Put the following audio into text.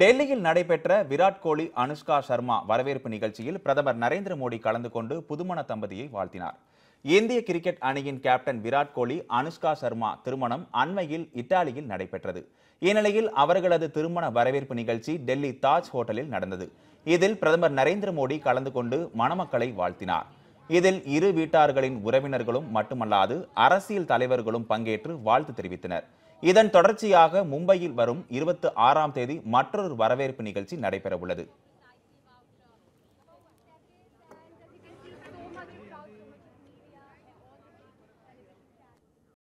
டெல்லியில் நடைபெற்ற விராட் கோலி அனுஷ்கா சர்மா வரவேற்பு நிகழ்ச்சியில் பிரதமர் நரேந்திர மோடி கலந்து கொண்டு புதுமண தம்பதியை வாழ்த்தினார் இந்திய கிரிக்கெட் அணியின் கேப்டன் விராட் கோலி அனுஷ்கா சர்மா திருமணம் அண்மையில் இத்தாலியில் நடைபெற்றது இந்நிலையில் அவர்களது திருமண வரவேற்பு நிகழ்ச்சி டெல்லி தாஜ் ஹோட்டலில் நடந்தது இதில் பிரதமர் நரேந்திர மோடி கலந்து கொண்டு மணமக்களை வாழ்த்தினார் இதில் இரு வீட்டார்களின் உறவினர்களும் மட்டுமல்லாது அரசியல் தலைவர்களும் பங்கேற்று வாழ்த்து தெரிவித்தனர் இதன் தொடர்ச்சியாக மும்பையில் வரும் இருபத்தி ஆறாம் தேதி மற்றொரு வரவேற்பு நிகழ்ச்சி நடைபெறவுள்ளது